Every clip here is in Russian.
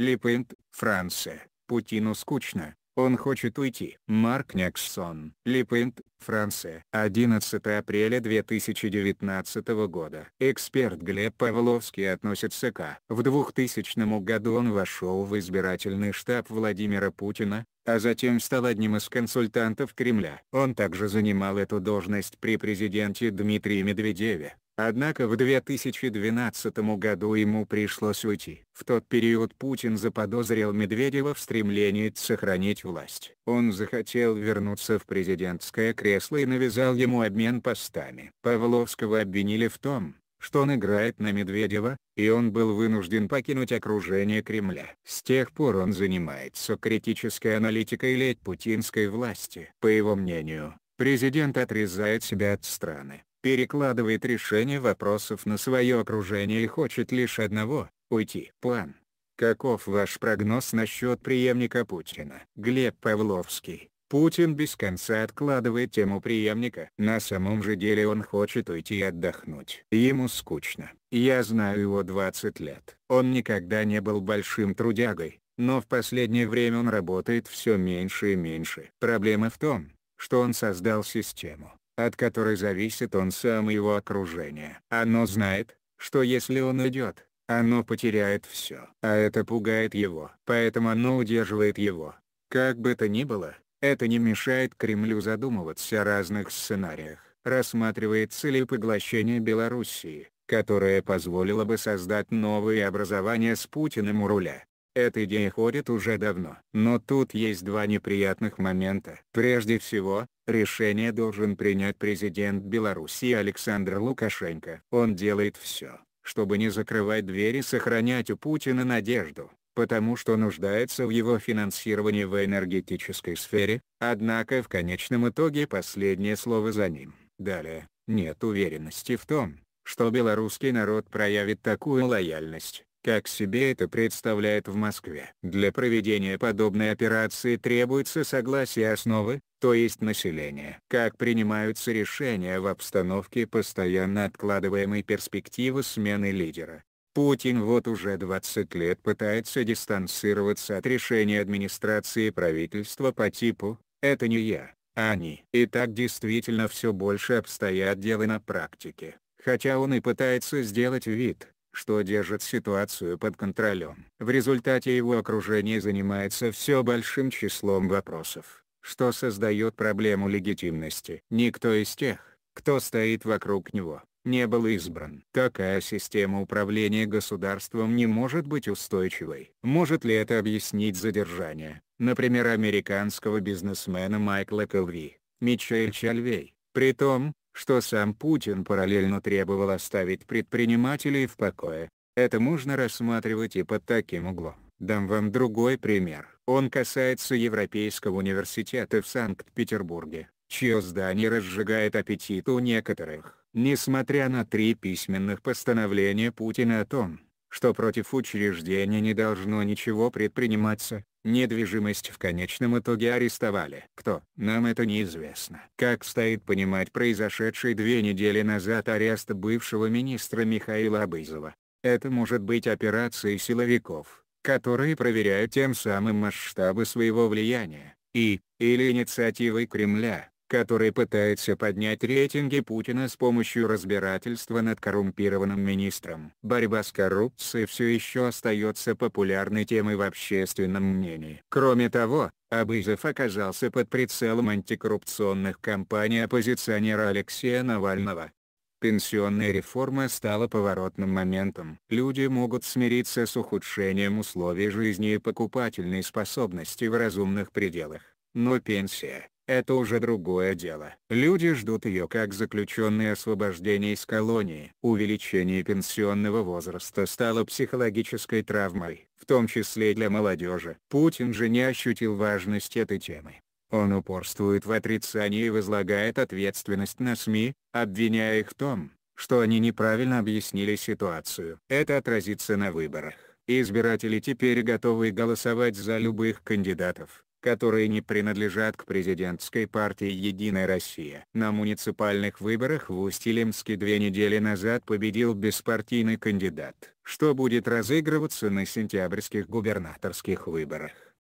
Лепент, Франция. Путину скучно, он хочет уйти. Марк Няксон. Лепент, Франция. 11 апреля 2019 года. Эксперт Глеб Павловский относится к... В 2000 году он вошел в избирательный штаб Владимира Путина, а затем стал одним из консультантов Кремля. Он также занимал эту должность при президенте Дмитрии Медведеве. Однако в 2012 году ему пришлось уйти. В тот период Путин заподозрил Медведева в стремлении сохранить власть. Он захотел вернуться в президентское кресло и навязал ему обмен постами. Павловского обвинили в том, что он играет на Медведева, и он был вынужден покинуть окружение Кремля. С тех пор он занимается критической аналитикой лет путинской власти. По его мнению, президент отрезает себя от страны перекладывает решение вопросов на свое окружение и хочет лишь одного — уйти. План. Каков ваш прогноз насчет преемника Путина? Глеб Павловский. Путин без конца откладывает тему преемника. На самом же деле он хочет уйти и отдохнуть. Ему скучно. Я знаю его 20 лет. Он никогда не был большим трудягой, но в последнее время он работает все меньше и меньше. Проблема в том, что он создал систему, от которой зависит он сам и его окружение. Оно знает, что если он уйдет, оно потеряет все. А это пугает его. Поэтому оно удерживает его. Как бы то ни было, это не мешает Кремлю задумываться о разных сценариях. Рассматривается ли поглощение Белоруссии, которое позволило бы создать новые образования с Путиным у руля. Эта идея ходит уже давно. Но тут есть два неприятных момента. Прежде всего, решение должен принять президент Беларуси Александр Лукашенко. Он делает все, чтобы не закрывать двери и сохранять у Путина надежду потому что нуждается в его финансировании в энергетической сфере, однако в конечном итоге последнее слово за ним. Далее, нет уверенности в том, что белорусский народ проявит такую лояльность, как себе это представляет в Москве. Для проведения подобной операции требуется согласие основы, то есть населения. Как принимаются решения в обстановке постоянно откладываемой перспективы смены лидера? Путин вот уже 20 лет пытается дистанцироваться от решения администрации и правительства по типу «это не я, а они». И так действительно все больше обстоят дела на практике, хотя он и пытается сделать вид, что держит ситуацию под контролем. В результате его окружение занимается все большим числом вопросов, что создает проблему легитимности. Никто из тех, кто стоит вокруг него, не был избран. Такая система управления государством не может быть устойчивой. Может ли это объяснить задержание, например американского бизнесмена Майкла Келви, Мичель Чальвей? том что сам Путин параллельно требовал оставить предпринимателей в покое. Это можно рассматривать и под таким углом. Дам вам другой пример. Он касается Европейского университета в Санкт-Петербурге, чье здание разжигает аппетит у некоторых. Несмотря на три письменных постановления Путина о том, что против учреждения не должно ничего предприниматься, Недвижимость в конечном итоге арестовали. Кто? Нам это неизвестно. Как стоит понимать произошедший две недели назад арест бывшего министра Михаила Абызова. Это может быть операцией силовиков, которые проверяют тем самым масштабы своего влияния, и, или инициативой Кремля, который пытается поднять рейтинги Путина с помощью разбирательства над коррумпированным министром. Борьба с коррупцией все еще остается популярной темой в общественном мнении. Кроме того, Абызов оказался под прицелом антикоррупционных кампаний оппозиционера Алексея Навального. Пенсионная реформа стала поворотным моментом. Люди могут смириться с ухудшением условий жизни и покупательной способности в разумных пределах, но пенсия это уже другое дело. Люди ждут ее как заключенные освобождения из колонии. Увеличение пенсионного возраста стало психологической травмой, в том числе для молодежи. Путин же не ощутил важность этой темы. Он упорствует в отрицании и возлагает ответственность на СМИ, обвиняя их в том, что они неправильно объяснили ситуацию. Это отразится на выборах. Избиратели теперь готовы голосовать за любых кандидатов, которые не принадлежат к президентской партии «Единая Россия». На муниципальных выборах в усть две недели назад победил беспартийный кандидат, что будет разыгрываться на сентябрьских губернаторских выборах.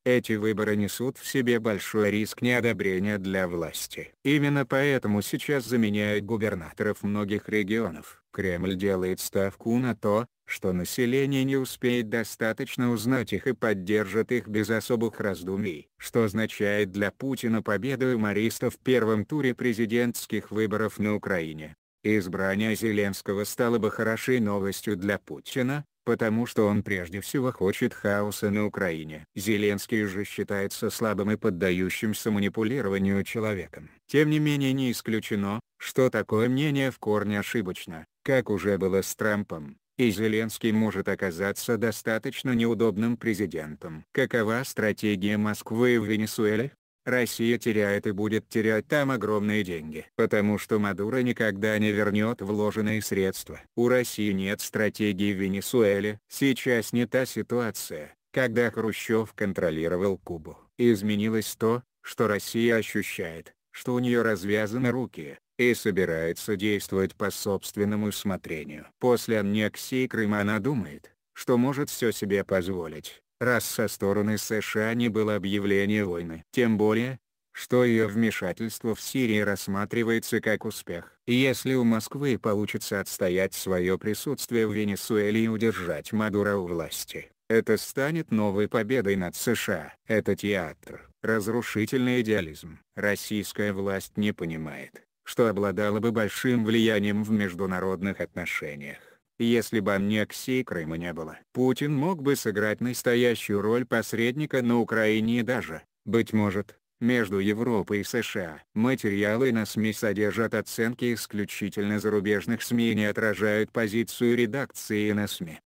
Эти выборы несут в себе большой риск неодобрения для власти. Именно поэтому сейчас заменяют губернаторов многих регионов. Кремль делает ставку на то, что население не успеет достаточно узнать их и поддержит их без особых раздумий, что означает для Путина победу юмориста в первом туре президентских выборов на Украине. Избрание Зеленского стало бы хорошей новостью для Путина, потому что он прежде всего хочет хаоса на Украине. Зеленский же считается слабым и поддающимся манипулированию человеком. Тем не менее не исключено, что такое мнение в корне ошибочно, как уже было с Трампом, и Зеленский может оказаться достаточно неудобным президентом. Какова стратегия Москвы в Венесуэле? Россия теряет и будет терять там огромные деньги. Потому что Мадуро никогда не вернет вложенные средства. У России нет стратегии в Венесуэле. Сейчас не та ситуация, когда Хрущев контролировал Кубу. Изменилось то, что Россия ощущает, что у нее развязаны руки, и собирается действовать по собственному усмотрению. После аннексии Крыма она думает, что может все себе позволить раз со стороны США не было объявления войны. Тем более, что ее вмешательство в Сирии рассматривается как успех. Если у Москвы получится отстоять свое присутствие в Венесуэле и удержать Мадура у власти, это станет новой победой над США. Это театр, разрушительный идеализм. Российская власть не понимает, что обладала бы большим влиянием в международных отношениях если бы аннексии Крыма не было. Путин мог бы сыграть настоящую роль посредника на Украине и даже, быть может, между Европой и США. Материалы на СМИ содержат оценки исключительно зарубежных СМИ и не отражают позицию редакции на СМИ.